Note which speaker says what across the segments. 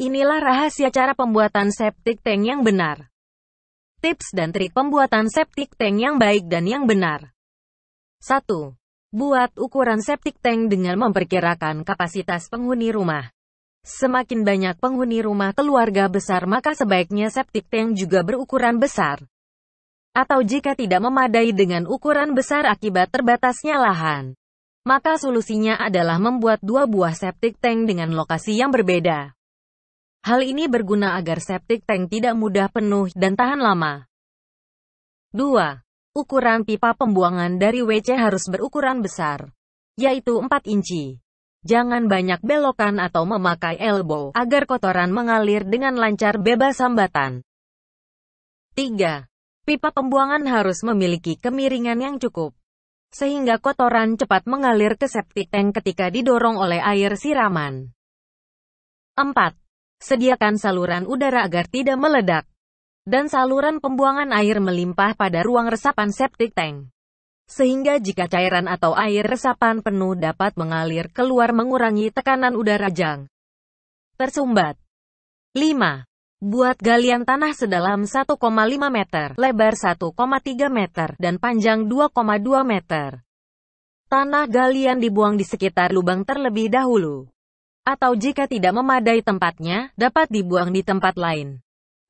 Speaker 1: Inilah rahasia cara pembuatan septic tank yang benar. Tips dan trik pembuatan septic tank yang baik dan yang benar. 1. Buat ukuran septic tank dengan memperkirakan kapasitas penghuni rumah. Semakin banyak penghuni rumah keluarga besar maka sebaiknya septic tank juga berukuran besar. Atau jika tidak memadai dengan ukuran besar akibat terbatasnya lahan. Maka solusinya adalah membuat dua buah septic tank dengan lokasi yang berbeda. Hal ini berguna agar septic tank tidak mudah penuh dan tahan lama. 2. Ukuran pipa pembuangan dari WC harus berukuran besar, yaitu 4 inci. Jangan banyak belokan atau memakai elbow agar kotoran mengalir dengan lancar bebas hambatan. 3. Pipa pembuangan harus memiliki kemiringan yang cukup, sehingga kotoran cepat mengalir ke septic tank ketika didorong oleh air siraman. 4 sediakan saluran udara agar tidak meledak, dan saluran pembuangan air melimpah pada ruang resapan septic tank. Sehingga jika cairan atau air resapan penuh dapat mengalir keluar mengurangi tekanan udara jang tersumbat. 5. Buat galian tanah sedalam 1,5 meter, lebar 1,3 meter, dan panjang 2,2 meter. Tanah galian dibuang di sekitar lubang terlebih dahulu atau jika tidak memadai tempatnya, dapat dibuang di tempat lain.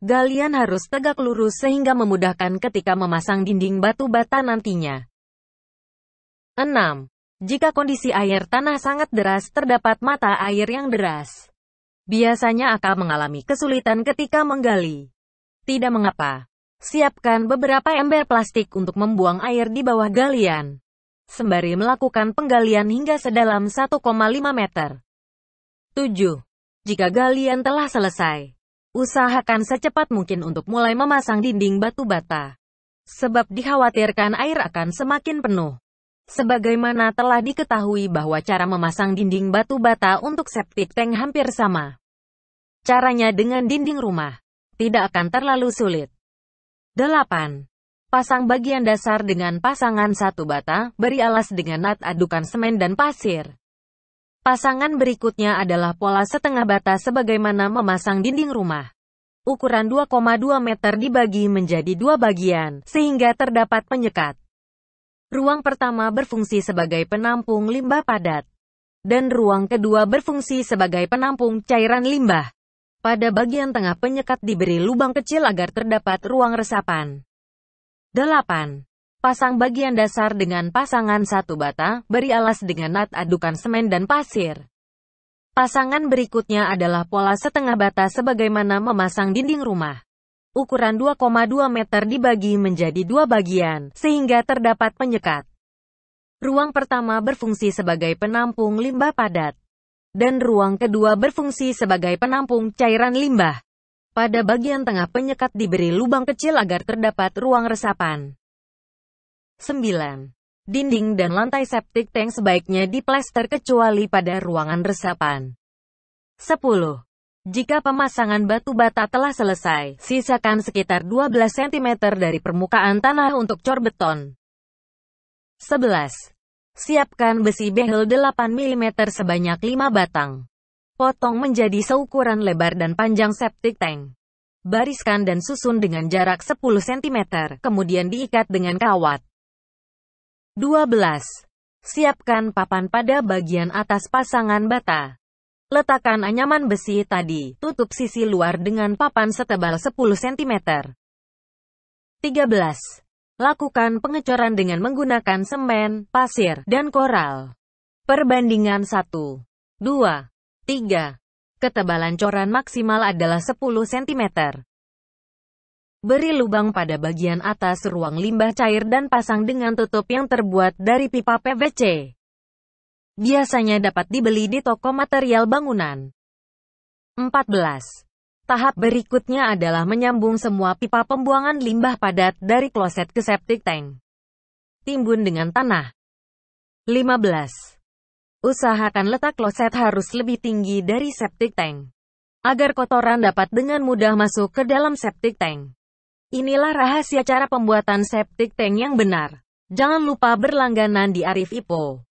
Speaker 1: Galian harus tegak lurus sehingga memudahkan ketika memasang dinding batu bata nantinya. 6. Jika kondisi air tanah sangat deras, terdapat mata air yang deras. Biasanya akan mengalami kesulitan ketika menggali. Tidak mengapa. Siapkan beberapa ember plastik untuk membuang air di bawah galian. Sembari melakukan penggalian hingga sedalam 1,5 meter. 7. Jika galian telah selesai, usahakan secepat mungkin untuk mulai memasang dinding batu bata. Sebab dikhawatirkan air akan semakin penuh. Sebagaimana telah diketahui bahwa cara memasang dinding batu bata untuk septic tank hampir sama. Caranya dengan dinding rumah. Tidak akan terlalu sulit. 8. Pasang bagian dasar dengan pasangan satu bata, beri alas dengan nat adukan semen dan pasir. Pasangan berikutnya adalah pola setengah bata sebagaimana memasang dinding rumah. Ukuran 2,2 meter dibagi menjadi dua bagian, sehingga terdapat penyekat. Ruang pertama berfungsi sebagai penampung limbah padat, dan ruang kedua berfungsi sebagai penampung cairan limbah. Pada bagian tengah penyekat diberi lubang kecil agar terdapat ruang resapan. 8. Pasang bagian dasar dengan pasangan satu bata, beri alas dengan nat adukan semen dan pasir. Pasangan berikutnya adalah pola setengah bata sebagaimana memasang dinding rumah. Ukuran 2,2 meter dibagi menjadi dua bagian, sehingga terdapat penyekat. Ruang pertama berfungsi sebagai penampung limbah padat, dan ruang kedua berfungsi sebagai penampung cairan limbah. Pada bagian tengah penyekat diberi lubang kecil agar terdapat ruang resapan. 9. Dinding dan lantai septic tank sebaiknya diplester kecuali pada ruangan resapan. 10. Jika pemasangan batu bata telah selesai, sisakan sekitar 12 cm dari permukaan tanah untuk cor beton. 11. Siapkan besi behel 8 mm sebanyak 5 batang. Potong menjadi seukuran lebar dan panjang septic tank. Bariskan dan susun dengan jarak 10 cm, kemudian diikat dengan kawat. 12. Siapkan papan pada bagian atas pasangan bata. Letakkan anyaman besi tadi, tutup sisi luar dengan papan setebal 10 cm. 13. Lakukan pengecoran dengan menggunakan semen, pasir, dan koral. Perbandingan 1, 2, 3. Ketebalan coran maksimal adalah 10 cm. Beri lubang pada bagian atas ruang limbah cair dan pasang dengan tutup yang terbuat dari pipa PVC. Biasanya dapat dibeli di toko material bangunan. 14. Tahap berikutnya adalah menyambung semua pipa pembuangan limbah padat dari kloset ke septic tank. Timbun dengan tanah. 15. Usahakan letak kloset harus lebih tinggi dari septic tank. Agar kotoran dapat dengan mudah masuk ke dalam septic tank. Inilah rahasia cara pembuatan septic tank yang benar. Jangan lupa berlangganan di Arif Ipo.